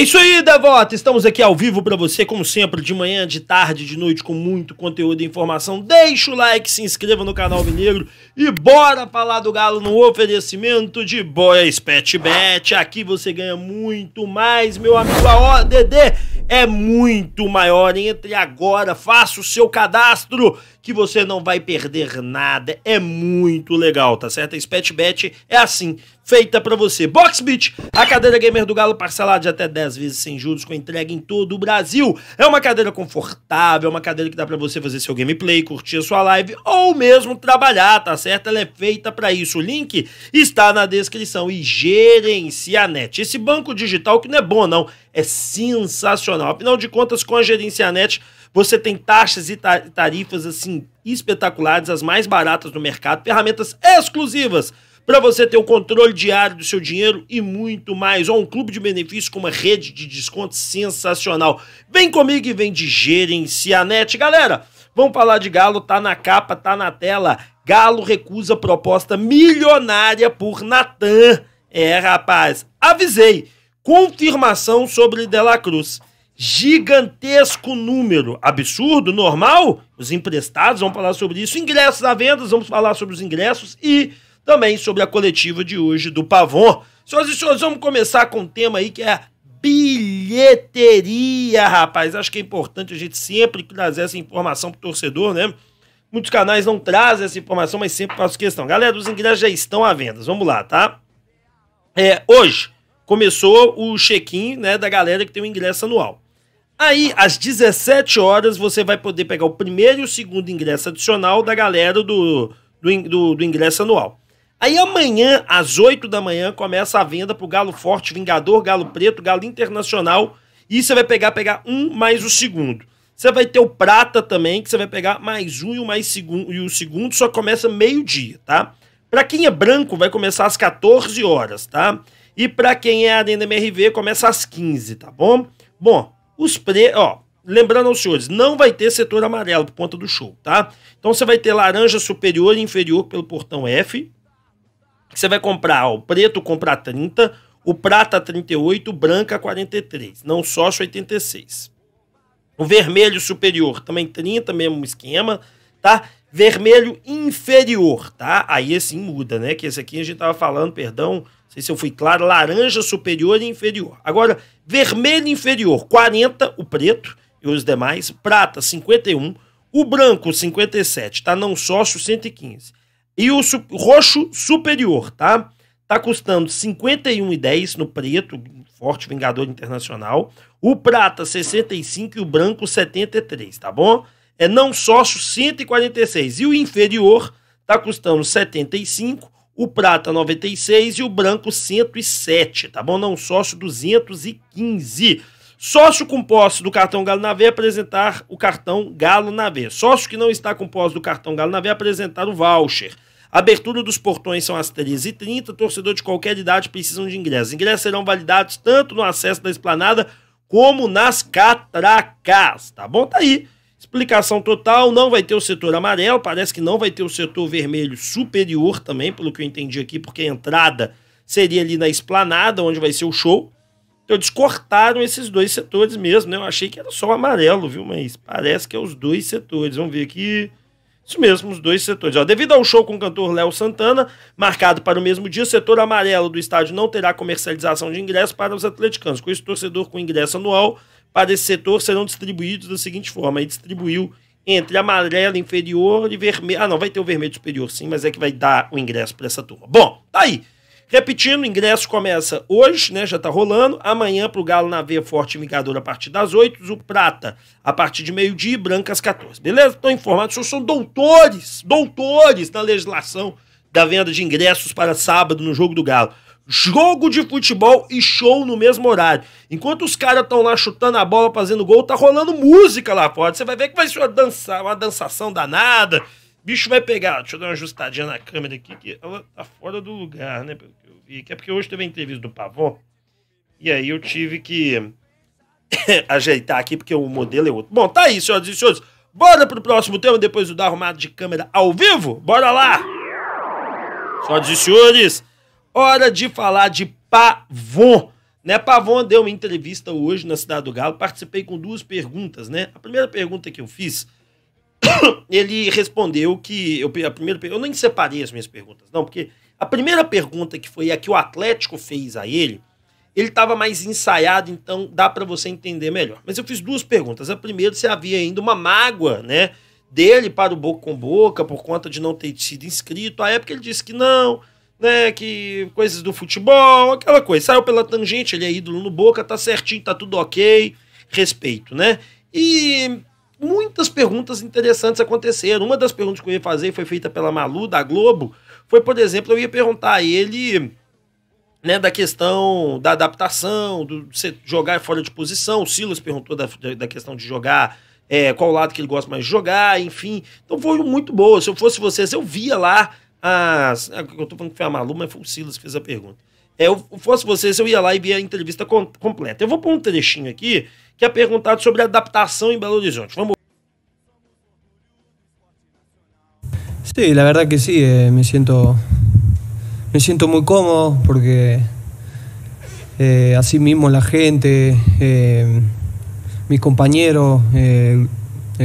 É isso aí, Devota! Estamos aqui ao vivo para você, como sempre, de manhã, de tarde, de noite, com muito conteúdo e informação. Deixa o like, se inscreva no canal Mineiro e bora falar do Galo no oferecimento de Boias Pet Bet. Aqui você ganha muito mais, meu amigo. A ODD é muito maior. Entre agora, faça o seu cadastro que você não vai perder nada. É muito legal, tá certo? A é assim feita para você. Boxbit, a cadeira gamer do Galo parcelada de até 10 vezes sem juros, com entrega em todo o Brasil. É uma cadeira confortável, é uma cadeira que dá para você fazer seu gameplay, curtir a sua live ou mesmo trabalhar, tá certo? Ela é feita para isso. O link está na descrição e gerencia net. Esse banco digital que não é bom não, é sensacional. Afinal de contas, com a gerencia net, você tem taxas e tarifas assim espetaculares, as mais baratas do mercado, ferramentas exclusivas para você ter o controle diário do seu dinheiro e muito mais. Ou um clube de benefícios com uma rede de descontos sensacional. Vem comigo e vem de Gerencianet. Galera, vamos falar de Galo, tá na capa, tá na tela. Galo recusa proposta milionária por Natan. É, rapaz, avisei. Confirmação sobre Dela Cruz gigantesco número. Absurdo, normal? Os emprestados, vamos falar sobre isso. Ingressos à venda, vamos falar sobre os ingressos e também sobre a coletiva de hoje do Pavon. Senhoras e senhores, vamos começar com um tema aí que é a bilheteria, rapaz. Acho que é importante a gente sempre trazer essa informação o torcedor, né? Muitos canais não trazem essa informação, mas sempre faço questão. Galera, os ingressos já estão à venda. Vamos lá, tá? É, hoje começou o check-in, né, da galera que tem o ingresso anual. Aí, às 17 horas, você vai poder pegar o primeiro e o segundo ingresso adicional da galera do, do, do, do ingresso anual. Aí amanhã, às 8 da manhã, começa a venda pro Galo Forte, Vingador, Galo Preto, Galo Internacional. E você vai pegar, pegar um mais o segundo. Você vai ter o Prata também, que você vai pegar mais um e o, mais segundo, e o segundo só começa meio-dia, tá? Pra quem é branco, vai começar às 14 horas, tá? E pra quem é Arena MRV, começa às 15, tá bom? Bom, os pre... ó, lembrando aos senhores, não vai ter setor amarelo por conta do show, tá? Então você vai ter laranja superior e inferior pelo portão F, você vai comprar, o preto comprar 30, o prata 38, o branca 43, não sócio 86. O vermelho superior também 30, mesmo esquema, tá? Vermelho inferior, tá? Aí assim muda, né? Que esse aqui a gente tava falando, perdão, não sei se eu fui claro, laranja superior e inferior. Agora, vermelho inferior 40, o preto e os demais, prata 51, o branco 57, tá? Não sócio 115. E o su roxo superior, tá? Tá custando 51,10 no preto, forte Vingador Internacional. O prata 65 e o branco 73, tá bom? É não sócio 146. E o inferior tá custando 75, o prata 96 e o branco 107, tá bom? Não sócio 215. Sócio com posse do cartão Galo na veia é apresentar o cartão Galo na veia. Sócio que não está com posse do cartão Galo na veia é apresentar o voucher. Abertura dos portões são às 13h30. Torcedor de qualquer idade precisam de ingressos. Ingressos serão validados tanto no acesso da esplanada como nas catracas. Tá bom? Tá aí. Explicação total: não vai ter o setor amarelo, parece que não vai ter o setor vermelho superior também, pelo que eu entendi aqui, porque a entrada seria ali na esplanada, onde vai ser o show. Então eles cortaram esses dois setores mesmo, né? Eu achei que era só o amarelo, viu? Mas parece que é os dois setores. Vamos ver aqui. Isso mesmo, os dois setores. Ó, devido ao show com o cantor Léo Santana, marcado para o mesmo dia, o setor amarelo do estádio não terá comercialização de ingressos para os atleticanos. Com esse torcedor com ingresso anual para esse setor serão distribuídos da seguinte forma. Aí distribuiu entre amarelo inferior e vermelho. Ah, não, vai ter o vermelho superior sim, mas é que vai dar o ingresso para essa turma. Bom, tá aí. Repetindo, o ingresso começa hoje, né? Já tá rolando. Amanhã pro Galo na veia forte Vingador, a partir das 8, o prata a partir de meio-dia e branca às 14. Beleza? Estão informados, vocês são doutores, doutores na legislação da venda de ingressos para sábado no jogo do Galo. Jogo de futebol e show no mesmo horário. Enquanto os caras estão lá chutando a bola, fazendo gol, tá rolando música lá fora. Você vai ver que vai ser uma, dança, uma dançação danada. Bicho vai pegar. Deixa eu dar uma ajustadinha na câmera aqui, que ela tá fora do lugar, né? que é porque hoje teve a entrevista do Pavon, e aí eu tive que ajeitar aqui, porque o modelo é outro. Bom, tá aí, senhoras e senhores. Bora pro próximo tema, depois do dar arrumado de câmera ao vivo? Bora lá! Senhoras e senhores, hora de falar de Pavon. Né, Pavon deu uma entrevista hoje na Cidade do Galo, participei com duas perguntas, né? A primeira pergunta que eu fiz, ele respondeu que... Eu, a primeira, eu nem separei as minhas perguntas, não, porque a primeira pergunta que foi a que o Atlético fez a ele, ele estava mais ensaiado, então dá para você entender melhor. Mas eu fiz duas perguntas. A primeira, se havia ainda uma mágoa, né, dele para o Boca com Boca por conta de não ter sido inscrito. A época ele disse que não, né, que coisas do futebol, aquela coisa. Saiu pela tangente, ele é ídolo no Boca, tá certinho, tá tudo OK, respeito, né? E muitas perguntas interessantes aconteceram. Uma das perguntas que eu ia fazer foi feita pela Malu da Globo foi, por exemplo, eu ia perguntar a ele né, da questão da adaptação, do você jogar fora de posição. O Silas perguntou da, da questão de jogar, é, qual lado que ele gosta mais de jogar, enfim. Então foi muito boa. Se eu fosse vocês, eu via lá as. É, eu tô falando que foi a Malu, mas foi o Silas que fez a pergunta. É, eu fosse vocês, eu ia lá e via a entrevista completa. Eu vou pôr um trechinho aqui que é perguntado sobre adaptação em Belo Horizonte. Vamos Sí, la verdad que sí, eh, me siento me siento muy cómodo porque eh, así mismo la gente, eh, mis compañeros, el,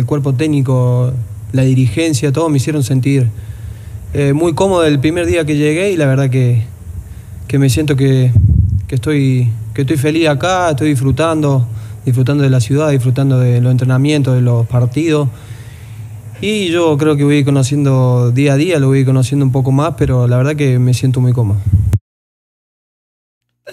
cuerpo técnico, la dirigencia, todo me hicieron sentir muy cómodo el primer día que llegué y la verdad que, me siento que, que, estoy, que estoy feliz acá, estoy disfrutando, disfrutando de la ciudad, disfrutando de los entrenamientos, de los partidos. Y yo creo que voy ir conociendo día a día, lo voy conhecendo um conociendo un poco más, pero la verdad que me siento muy cómodo.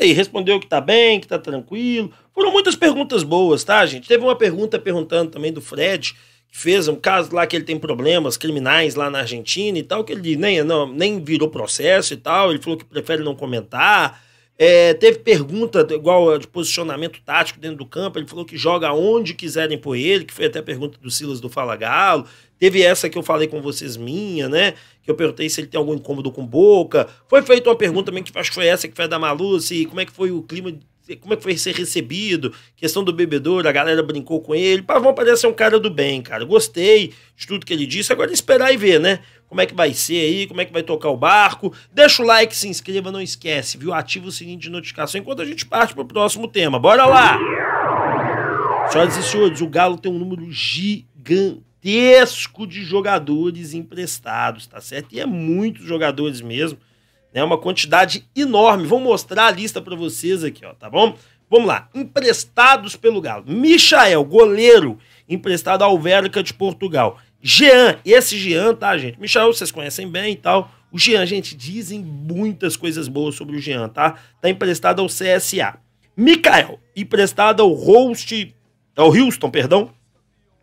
E respondeu que tá bem, que tá tranquilo. Foram muitas perguntas boas, tá, gente? Teve uma pergunta perguntando também do Fred, que fez um caso lá que ele tem problemas criminais lá na Argentina e tal, que ele nem, não, nem virou processo e tal. Ele falou que prefere não comentar é, teve pergunta igual de posicionamento tático dentro do campo. Ele falou que joga onde quiserem por ele, que foi até a pergunta do Silas do Fala Galo. Teve essa que eu falei com vocês, minha, né? Que eu perguntei se ele tem algum incômodo com boca. Foi feita uma pergunta também, que acho que foi essa que foi da Malu, se como é que foi o clima como é que foi ser recebido, questão do bebedouro, a galera brincou com ele. Pavão parece ser um cara do bem, cara. Gostei de tudo que ele disse. Agora é esperar e ver, né? Como é que vai ser aí, como é que vai tocar o barco. Deixa o like, se inscreva, não esquece, viu? Ativa o sininho de notificação enquanto a gente parte para o próximo tema. Bora lá! Senhoras e senhores, o Galo tem um número gigantesco de jogadores emprestados, tá certo? E é muitos jogadores mesmo né? Uma quantidade enorme. Vou mostrar a lista para vocês aqui, ó, tá bom? Vamos lá. Emprestados pelo Galo. Michael, goleiro, emprestado ao Verca de Portugal. Jean, esse Jean, tá, gente? Michael, vocês conhecem bem e tal. O Jean, gente, dizem muitas coisas boas sobre o Jean, tá? Tá emprestado ao CSA. Mikael, emprestado ao Host, ao Houston, perdão.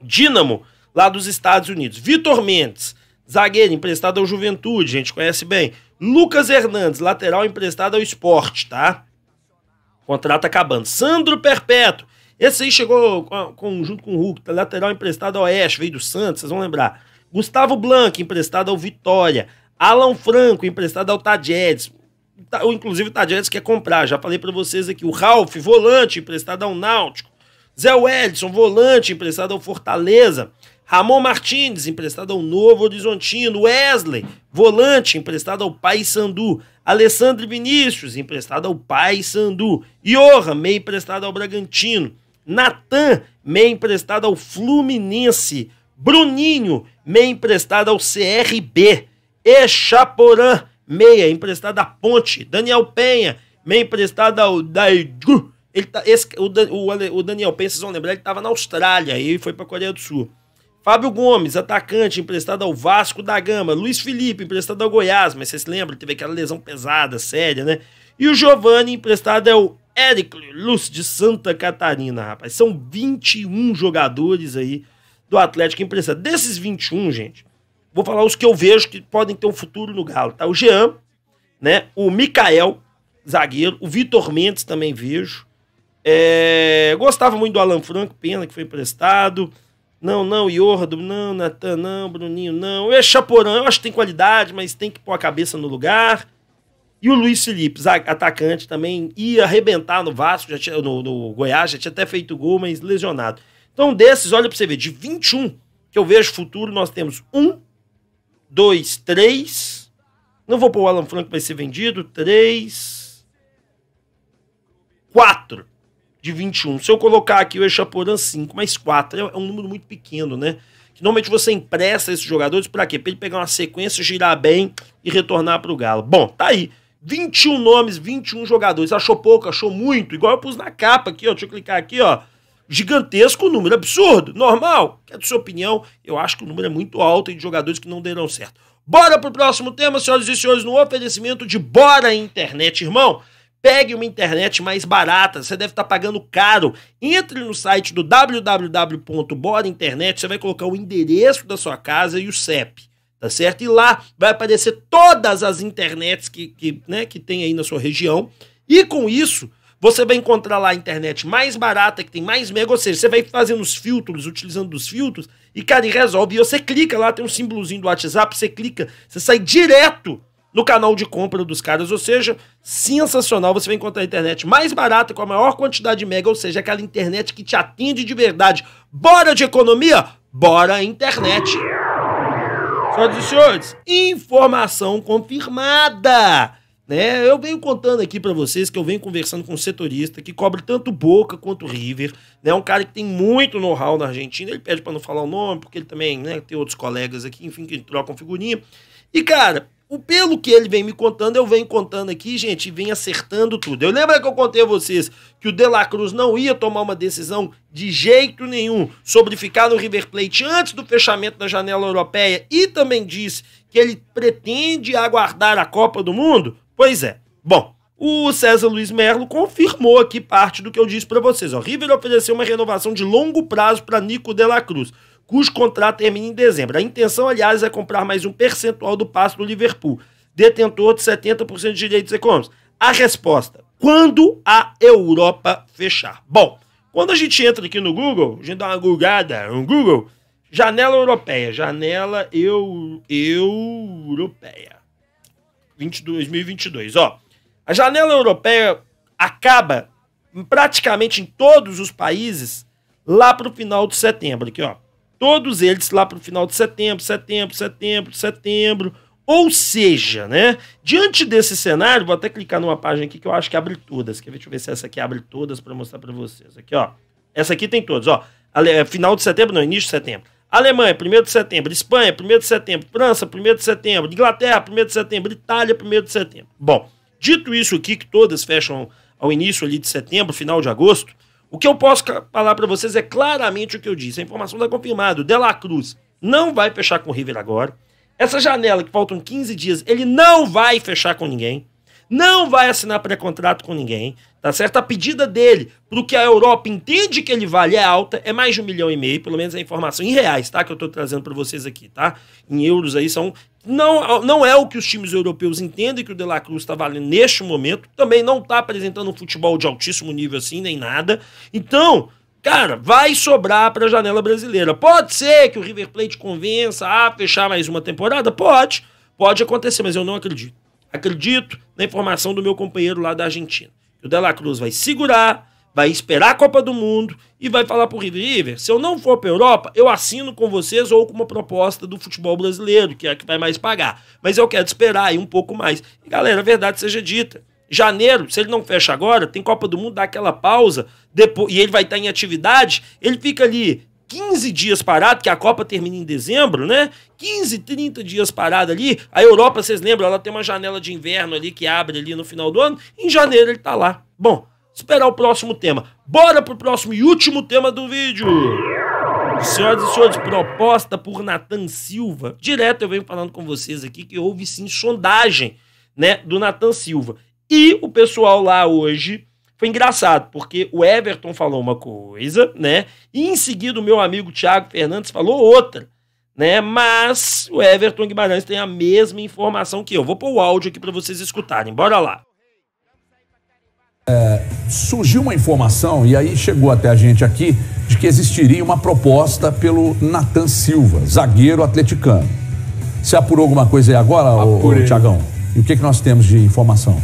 Dinamo, lá dos Estados Unidos. Vitor Mendes, Zagueiro, emprestado ao Juventude, a gente conhece bem. Lucas Hernandes, lateral emprestado ao esporte, tá? Contrato acabando. Sandro Perpétuo. Esse aí chegou com, junto com o Hulk, tá? lateral emprestado ao Oeste, veio do Santos, vocês vão lembrar. Gustavo Blanc, emprestado ao Vitória. Alan Franco, emprestado ao Tadjedes. Tá, ou, inclusive o Tadjedes quer comprar, já falei para vocês aqui. O Ralph, volante, emprestado ao Náutico. Zé Edson, volante, emprestado ao Fortaleza. Ramon Martins, emprestado ao Novo Horizontino. Wesley, volante, emprestado ao Paysandu. Alessandro Vinícius, emprestado ao Paysandu. Iorra, meio emprestado ao Bragantino. Natan, meio emprestado ao Fluminense. Bruninho, meia emprestada ao CRB. Echaporã, meia emprestada à Ponte. Daniel Penha, meia emprestada ao Daegu. Ele tá, esse, o, o, o Daniel Penha, vocês vão lembrar, ele estava na Austrália e foi para a Coreia do Sul. Fábio Gomes, atacante, emprestado ao Vasco da Gama. Luiz Felipe, emprestado ao Goiás, mas vocês lembram, teve aquela lesão pesada, séria, né? E o Giovani, emprestado ao é Eric Luz, de Santa Catarina, rapaz. São 21 jogadores aí do Atlético emprestado. Desses 21, gente, vou falar os que eu vejo que podem ter um futuro no Galo, tá? O Jean, né? O Mikael, zagueiro. O Vitor Mendes também vejo. É... Gostava muito do Alan Franco, pena que foi emprestado. Não, não, Iordo, não, Natan, não, Bruninho, não. É Chaporã, eu acho que tem qualidade, mas tem que pôr a cabeça no lugar. E o Luiz Felipe, atacante, também ia arrebentar no Vasco, já tinha, no, no Goiás, já tinha até feito gol, mas lesionado. Então, desses, olha pra você ver, de 21 que eu vejo futuro, nós temos um, dois, três. Não vou pôr o Alan Franco, vai ser vendido. Três. Quatro de 21. Se eu colocar aqui o Echaporã 5 mais 4, é um número muito pequeno, né? Que normalmente você empresta esses jogadores para quê? Para ele pegar uma sequência, girar bem e retornar para o Galo. Bom, tá aí. 21 nomes, 21 jogadores. Achou pouco, achou muito. Igual eu pus na capa aqui, ó. Deixa eu clicar aqui, ó. Gigantesco número, absurdo, normal. Quer é sua opinião? Eu acho que o número é muito alto e de jogadores que não deram certo. Bora pro próximo tema, senhoras e senhores, no oferecimento de Bora Internet, irmão. Pegue uma internet mais barata, você deve estar tá pagando caro. Entre no site do www.borainternet, você vai colocar o endereço da sua casa e o CEP, tá certo? E lá vai aparecer todas as internets que, que, né, que tem aí na sua região. E com isso, você vai encontrar lá a internet mais barata, que tem mais mega, ou seja, você vai fazendo os filtros, utilizando os filtros, e, cara, e resolve. E você clica lá, tem um símbolozinho do WhatsApp, você clica, você sai direto no canal de compra dos caras. Ou seja, sensacional. Você vai encontrar a internet mais barata, com a maior quantidade de mega, ou seja, aquela internet que te atende de verdade. Bora de economia? Bora internet! Senhoras e senhores, informação confirmada! Né? Eu venho contando aqui para vocês que eu venho conversando com um setorista que cobre tanto Boca quanto River, né? Um cara que tem muito know-how na Argentina, ele pede para não falar o nome, porque ele também, né, tem outros colegas aqui, enfim, que trocam figurinha. E cara, o pelo que ele vem me contando, eu venho contando aqui, gente, vem acertando tudo. Eu lembro que eu contei a vocês que o De La Cruz não ia tomar uma decisão de jeito nenhum sobre ficar no River Plate antes do fechamento da janela europeia e também disse que ele pretende aguardar a Copa do Mundo? Pois é. Bom, o César Luiz Merlo confirmou aqui parte do que eu disse para vocês. O River ofereceu uma renovação de longo prazo para Nico De La Cruz cujo contrato termina em dezembro. A intenção, aliás, é comprar mais um percentual do passo do Liverpool, detentor de 70% de direitos econômicos. A resposta: quando a Europa fechar? Bom, quando a gente entra aqui no Google, a gente dá uma googada, um Google, janela europeia, janela eu, europeia. 2022, ó. A janela europeia acaba praticamente em todos os países lá para o final de setembro, aqui, ó. Todos eles lá para o final de setembro, setembro, setembro, setembro. Ou seja, né? Diante desse cenário, vou até clicar numa página aqui que eu acho que abre todas. Quer ver? Deixa eu ver se essa aqui abre todas para mostrar para vocês. Aqui, ó. Essa aqui tem todos, ó. É, final de setembro, não, início de setembro. Alemanha, 1 de setembro. Espanha, 1 de setembro. França, 1 de setembro. Inglaterra, 1 de setembro. Itália, 1 de setembro. Bom, dito isso aqui, que todas fecham ao início ali de setembro, final de agosto, o que eu posso falar para vocês é claramente o que eu disse. A informação está confirmada. O De La Cruz não vai fechar com o River agora. Essa janela que faltam 15 dias, ele não vai fechar com ninguém. Não vai assinar pré-contrato com ninguém. Tá certo? A pedida dele pro que a Europa entende que ele vale é alta, é mais de um milhão e meio, pelo menos a é informação em reais, tá? Que eu estou trazendo para vocês aqui, tá? Em euros aí são não, não é o que os times europeus entendem que o De La Cruz está valendo neste momento. Também não está apresentando um futebol de altíssimo nível assim, nem nada. Então, cara, vai sobrar para a janela brasileira. Pode ser que o River Plate convença a fechar mais uma temporada? Pode, pode acontecer, mas eu não acredito. Acredito na informação do meu companheiro lá da Argentina. O De La Cruz vai segurar, vai esperar a Copa do Mundo e vai falar pro River, se eu não for para Europa, eu assino com vocês ou com uma proposta do futebol brasileiro, que é a que vai mais pagar. Mas eu quero esperar aí um pouco mais. E galera, a verdade seja dita, janeiro, se ele não fecha agora, tem Copa do Mundo, dá aquela pausa, depois, e ele vai estar tá em atividade, ele fica ali 15 dias parado, que a Copa termina em dezembro, né? 15, 30 dias parado ali. A Europa, vocês lembram, ela tem uma janela de inverno ali que abre ali no final do ano. Em janeiro ele tá lá. Bom, esperar o próximo tema. Bora pro próximo e último tema do vídeo. Senhoras e senhores, proposta por Natan Silva. Direto eu venho falando com vocês aqui que houve sim sondagem, né, do Natan Silva. E o pessoal lá hoje foi engraçado, porque o Everton falou uma coisa, né? E em seguida o meu amigo Thiago Fernandes falou outra, né? Mas o Everton Guimarães tem a mesma informação que eu. Vou pôr o áudio aqui para vocês escutarem. Bora lá. É, surgiu uma informação, e aí chegou até a gente aqui, de que existiria uma proposta pelo Natan Silva, zagueiro atleticano. Você apurou alguma coisa aí agora, Tiagão? E o que, que nós temos de informação?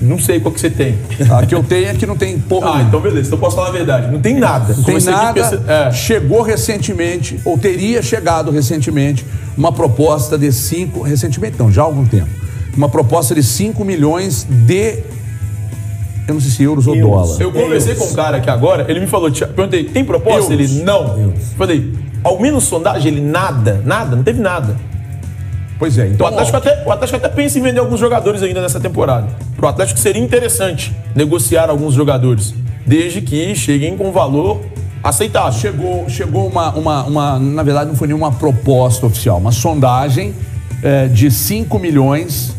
Não sei qual que você tem. A que eu tenho é que não tem porra. Ah, então beleza, então posso falar a verdade. Não tem nada. Não tem nada. É. Chegou recentemente, ou teria chegado recentemente, uma proposta de 5. Recentemente, não, já há algum tempo. Uma proposta de 5 milhões de eu não sei se euros, ou dólar. Eu conversei com um cara aqui agora, ele me falou, perguntei, tem proposta? Ele, não. Euros. Falei, ao menos sondagem? Ele, nada, nada, não teve nada. Pois é, então. O Atlético, até, o Atlético até pensa em vender alguns jogadores ainda nessa temporada. Para o Atlético seria interessante negociar alguns jogadores, desde que cheguem com valor aceitável. Chegou, chegou uma, uma, uma. Na verdade, não foi nenhuma proposta oficial, uma sondagem é, de 5 milhões.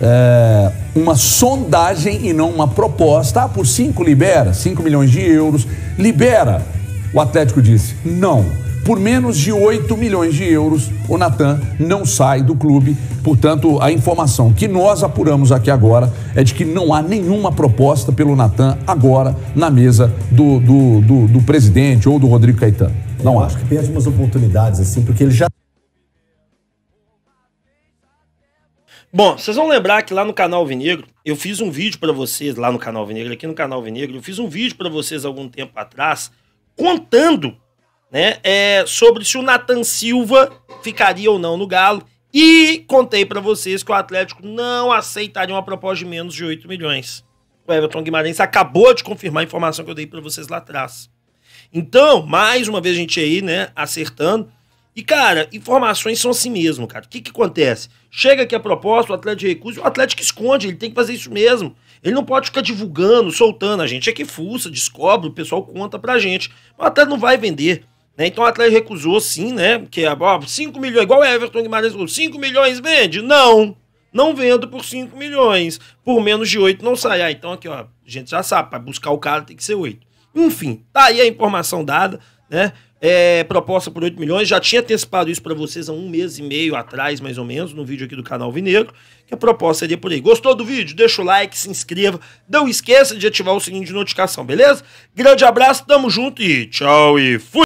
É, uma sondagem e não uma proposta. Ah, por 5 libera, 5 milhões de euros, libera. O Atlético disse: não. Por menos de 8 milhões de euros, o Natan não sai do clube. Portanto, a informação que nós apuramos aqui agora é de que não há nenhuma proposta pelo Natan agora na mesa do, do, do, do presidente ou do Rodrigo Caetano. Não Eu há. Acho que perde umas oportunidades, assim, porque ele já. Bom, vocês vão lembrar que lá no canal Vinegro, eu fiz um vídeo para vocês, lá no canal Vinegro, aqui no canal Vinegro, eu fiz um vídeo para vocês algum tempo atrás, contando né, é, sobre se o Nathan Silva ficaria ou não no Galo. E contei para vocês que o Atlético não aceitaria uma proposta de menos de 8 milhões. O Everton Guimarães acabou de confirmar a informação que eu dei para vocês lá atrás. Então, mais uma vez a gente aí, né, acertando. E, cara, informações são assim mesmo, cara. O que, que acontece? Chega aqui a proposta, o Atlético recusa, o Atlético esconde, ele tem que fazer isso mesmo. Ele não pode ficar divulgando, soltando. A gente é que fuça, descobre, o pessoal conta pra gente. o Atlético não vai vender. Né? Então o Atlético recusou sim, né? Porque é, ó, 5 milhões, igual o Everton Guimarães, 5 milhões vende? Não! Não vendo por 5 milhões. Por menos de 8 não sai. Ah, então aqui, ó, a gente já sabe, para buscar o cara tem que ser 8. Enfim, tá aí a informação dada, né? é, proposta por 8 milhões. Já tinha antecipado isso para vocês há um mês e meio atrás, mais ou menos, no vídeo aqui do canal Vinegro, que a proposta seria por aí. Gostou do vídeo? Deixa o like, se inscreva. Não esqueça de ativar o sininho de notificação, beleza? Grande abraço, tamo junto e tchau e fui!